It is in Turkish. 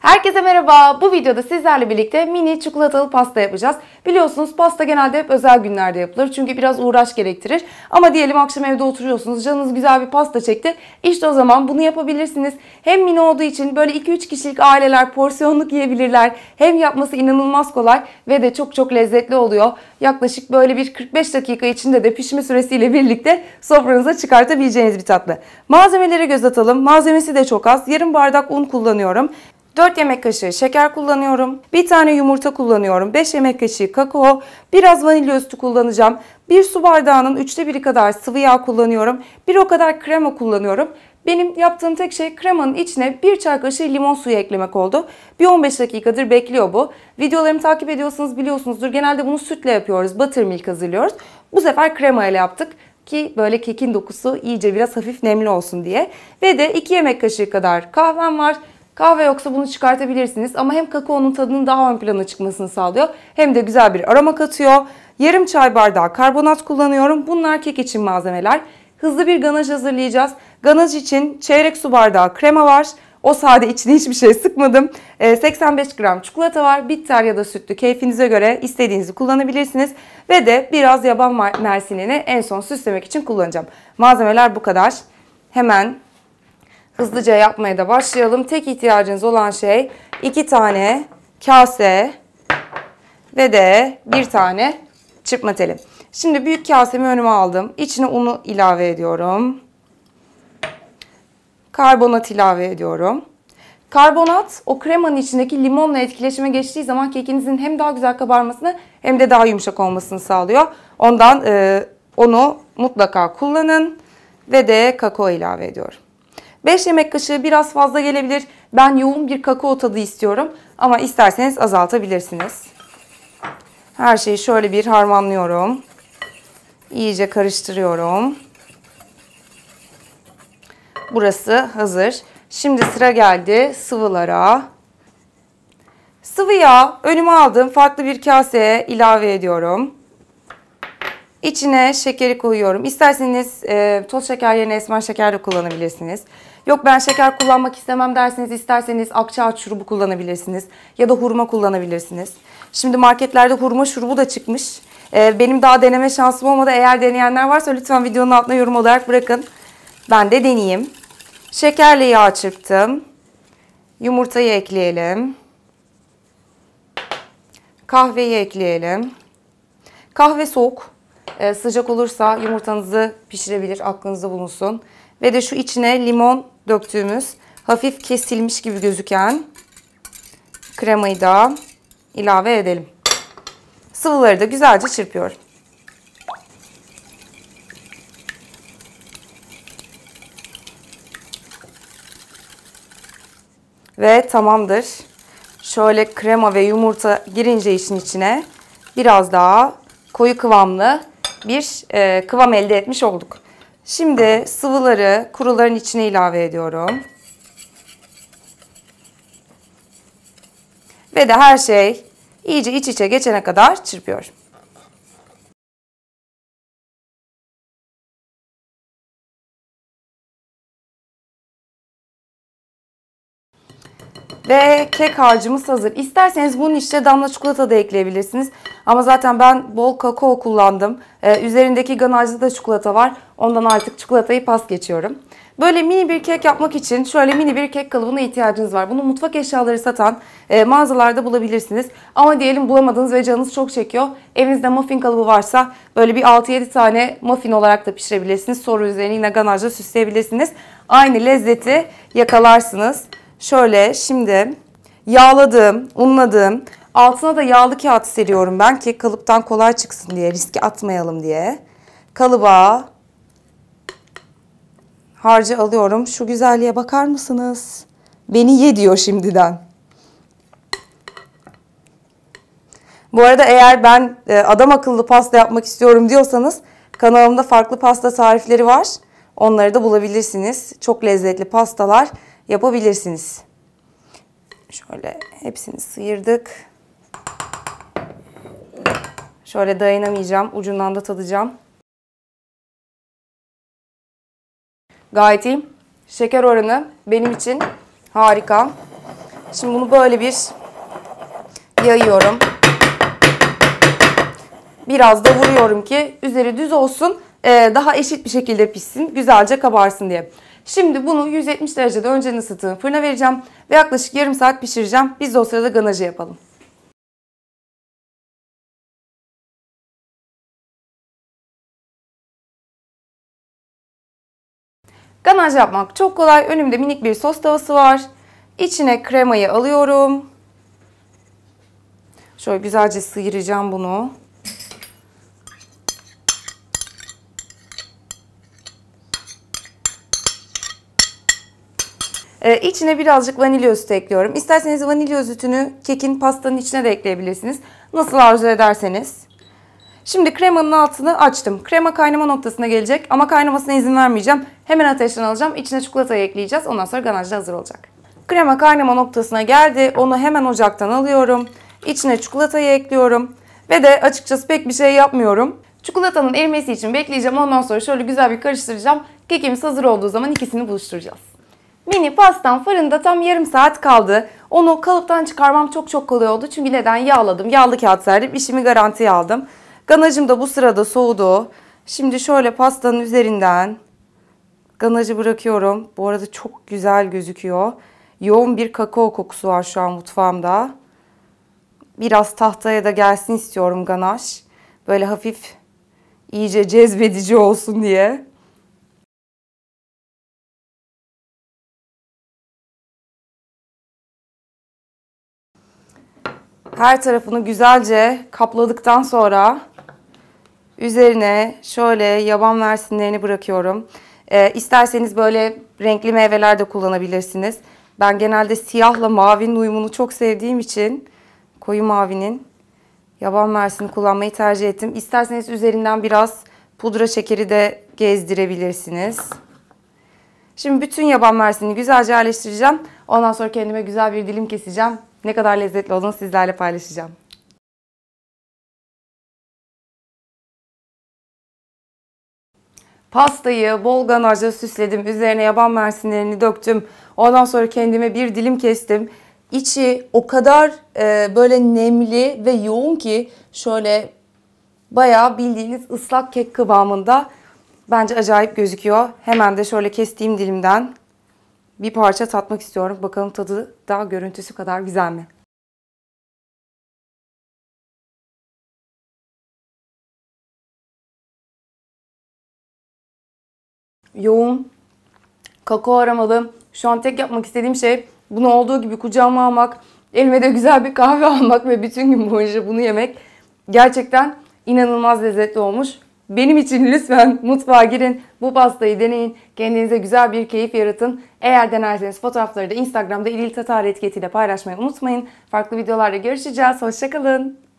Herkese merhaba. Bu videoda sizlerle birlikte mini çikolatalı pasta yapacağız. Biliyorsunuz pasta genelde hep özel günlerde yapılır. Çünkü biraz uğraş gerektirir. Ama diyelim akşam evde oturuyorsunuz. Canınız güzel bir pasta çekti. İşte o zaman bunu yapabilirsiniz. Hem mini olduğu için böyle 2-3 kişilik aileler porsiyonluk yiyebilirler. Hem yapması inanılmaz kolay ve de çok çok lezzetli oluyor. Yaklaşık böyle bir 45 dakika içinde de pişme süresiyle birlikte sofranıza çıkartabileceğiniz bir tatlı. Malzemelere göz atalım. Malzemesi de çok az. Yarım bardak un kullanıyorum. 4 yemek kaşığı şeker kullanıyorum. 1 tane yumurta kullanıyorum. 5 yemek kaşığı kakao. Biraz vanilya üstü kullanacağım. 1 su bardağının 3'te 1'i kadar sıvı yağ kullanıyorum. 1 o kadar krema kullanıyorum. Benim yaptığım tek şey kremanın içine 1 çay kaşığı limon suyu eklemek oldu. Bir 15 dakikadır bekliyor bu. Videolarımı takip ediyorsanız biliyorsunuzdur. Genelde bunu sütle yapıyoruz. Butter milk hazırlıyoruz. Bu sefer krema ile yaptık ki böyle kekin dokusu iyice biraz hafif nemli olsun diye. Ve de 2 yemek kaşığı kadar kahvem var. Kahve yoksa bunu çıkartabilirsiniz ama hem kakaonun tadının daha ön plana çıkmasını sağlıyor hem de güzel bir aroma katıyor. Yarım çay bardağı karbonat kullanıyorum. Bunlar kek için malzemeler. Hızlı bir ganaj hazırlayacağız. Ganaj için çeyrek su bardağı krema var. O sade içine hiçbir şey sıkmadım. 85 ee, gram çikolata var. Bitter ya da sütlü keyfinize göre istediğinizi kullanabilirsiniz. Ve de biraz yaban mersinini en son süslemek için kullanacağım. Malzemeler bu kadar. Hemen Hızlıca yapmaya da başlayalım. Tek ihtiyacınız olan şey iki tane kase ve de bir tane çırpma teli. Şimdi büyük kasemi önüme aldım. İçine unu ilave ediyorum. Karbonat ilave ediyorum. Karbonat o kremanın içindeki limonla etkileşime geçtiği zaman kekinizin hem daha güzel kabarmasını hem de daha yumuşak olmasını sağlıyor. Ondan e, onu mutlaka kullanın ve de kakao ilave ediyorum. 5 yemek kaşığı biraz fazla gelebilir. Ben yoğun bir kakao tadı istiyorum ama isterseniz azaltabilirsiniz. Her şeyi şöyle bir harmanlıyorum. İyice karıştırıyorum. Burası hazır. Şimdi sıra geldi sıvılara. Sıvı yağ önüme aldım. Farklı bir kaseye ilave ediyorum. İçine şekeri koyuyorum. İsterseniz e, toz şeker yerine esmer şeker de kullanabilirsiniz. Yok ben şeker kullanmak istemem derseniz isterseniz akçaağaç şurubu kullanabilirsiniz. Ya da hurma kullanabilirsiniz. Şimdi marketlerde hurma şurubu da çıkmış. E, benim daha deneme şansım olmadı. Eğer deneyenler varsa lütfen videonun altına yorum olarak bırakın. Ben de deneyeyim. Şekerle yağ çırptım. Yumurtayı ekleyelim. Kahveyi ekleyelim. Kahve soğuk. Ee, sıcak olursa yumurtanızı pişirebilir aklınızda bulunsun. Ve de şu içine limon döktüğümüz hafif kesilmiş gibi gözüken kremayı da ilave edelim. Sıvıları da güzelce çırpıyorum. Ve tamamdır. Şöyle krema ve yumurta girince işin içine biraz daha koyu kıvamlı bir e, kıvam elde etmiş olduk. Şimdi sıvıları kuruların içine ilave ediyorum. Ve de her şey iyice iç içe geçene kadar çırpıyorum. Ve kek harcımız hazır. İsterseniz bunun içine damla çikolata da ekleyebilirsiniz. Ama zaten ben bol kakao kullandım. Ee, üzerindeki ganajda da çikolata var. Ondan artık çikolatayı pas geçiyorum. Böyle mini bir kek yapmak için şöyle mini bir kek kalıbına ihtiyacınız var. Bunu mutfak eşyaları satan e, mağazalarda bulabilirsiniz. Ama diyelim bulamadınız ve canınız çok çekiyor. Evinizde muffin kalıbı varsa böyle bir 6-7 tane muffin olarak da pişirebilirsiniz. Soru üzerine yine ganajla süsleyebilirsiniz. Aynı lezzeti yakalarsınız. Şöyle şimdi yağladım, unladım. Altına da yağlı kağıt seriyorum ben ki kalıptan kolay çıksın diye, riske atmayalım diye. Kalıba harcı alıyorum. Şu güzelliğe bakar mısınız? Beni ye diyor şimdiden. Bu arada eğer ben e, adam akıllı pasta yapmak istiyorum diyorsanız kanalımda farklı pasta tarifleri var. Onları da bulabilirsiniz. Çok lezzetli pastalar yapabilirsiniz. Şöyle hepsini sıyırdık. Şöyle dayanamayacağım. Ucundan da tadacağım. Gayet iyi. Şeker oranı benim için harika. Şimdi bunu böyle bir yayıyorum. Biraz da vuruyorum ki üzeri düz olsun. Daha eşit bir şekilde pişsin. Güzelce kabarsın diye. Şimdi bunu 170 derecede önceden ısıttığım fırına vereceğim ve yaklaşık yarım saat pişireceğim. Biz de o sırada ganajı yapalım. Ganaj yapmak çok kolay. Önümde minik bir sos tavası var. İçine kremayı alıyorum. Şöyle güzelce sıyıracağım bunu. Ee, içine birazcık vanilya özütü ekliyorum. İsterseniz vanilya özütünü kekin pastanın içine de ekleyebilirsiniz. Nasıl arzu ederseniz. Şimdi kremanın altını açtım. Krema kaynama noktasına gelecek ama kaynamasına izin vermeyeceğim. Hemen ateşten alacağım. İçine çikolatayı ekleyeceğiz. Ondan sonra ganaj da hazır olacak. Krema kaynama noktasına geldi. Onu hemen ocaktan alıyorum. İçine çikolatayı ekliyorum. Ve de açıkçası pek bir şey yapmıyorum. Çikolatanın erimesi için bekleyeceğim. Ondan sonra şöyle güzel bir karıştıracağım. Kekimiz hazır olduğu zaman ikisini buluşturacağız. Mini pastam fırında tam yarım saat kaldı. Onu kalıptan çıkarmam çok çok kolay oldu. Çünkü neden yağladım. Yağlı kağıt serdim. İşimi garantiye aldım. Ganacım da bu sırada soğudu. Şimdi şöyle pastanın üzerinden ganacı bırakıyorum. Bu arada çok güzel gözüküyor. Yoğun bir kakao kokusu var şu an mutfağımda. Biraz tahtaya da gelsin istiyorum ganaj. Böyle hafif iyice cezbedici olsun diye. her tarafını güzelce kapladıktan sonra üzerine şöyle yaban versinlerini bırakıyorum. Ee, isterseniz böyle renkli meyveler de kullanabilirsiniz. Ben genelde siyahla mavinin uyumunu çok sevdiğim için koyu mavinin yaban mersini kullanmayı tercih ettim. İsterseniz üzerinden biraz pudra şekeri de gezdirebilirsiniz. Şimdi bütün yaban mersini güzelce yerleştireceğim. Ondan sonra kendime güzel bir dilim keseceğim. Ne kadar lezzetli olduğunu sizlerle paylaşacağım. Pastayı bol ganajla süsledim. Üzerine yaban mersinlerini döktüm. Ondan sonra kendime bir dilim kestim. İçi o kadar e, böyle nemli ve yoğun ki şöyle bayağı bildiğiniz ıslak kek kıvamında. Bence acayip gözüküyor. Hemen de şöyle kestiğim dilimden bir parça tatmak istiyorum. Bakalım tadı daha görüntüsü kadar güzel mi? Yoğun kakao aramalı. Şu an tek yapmak istediğim şey bunu olduğu gibi kucağıma almak, elime de güzel bir kahve almak ve bütün gün boyunca bunu yemek. Gerçekten inanılmaz lezzetli olmuş. Benim için lütfen mutfağa girin, bu pastayı deneyin, kendinize güzel bir keyif yaratın. Eğer denerseniz fotoğrafları da Instagram'da İlil Tatar etiketiyle paylaşmayı unutmayın. Farklı videolarda görüşeceğiz, hoşçakalın.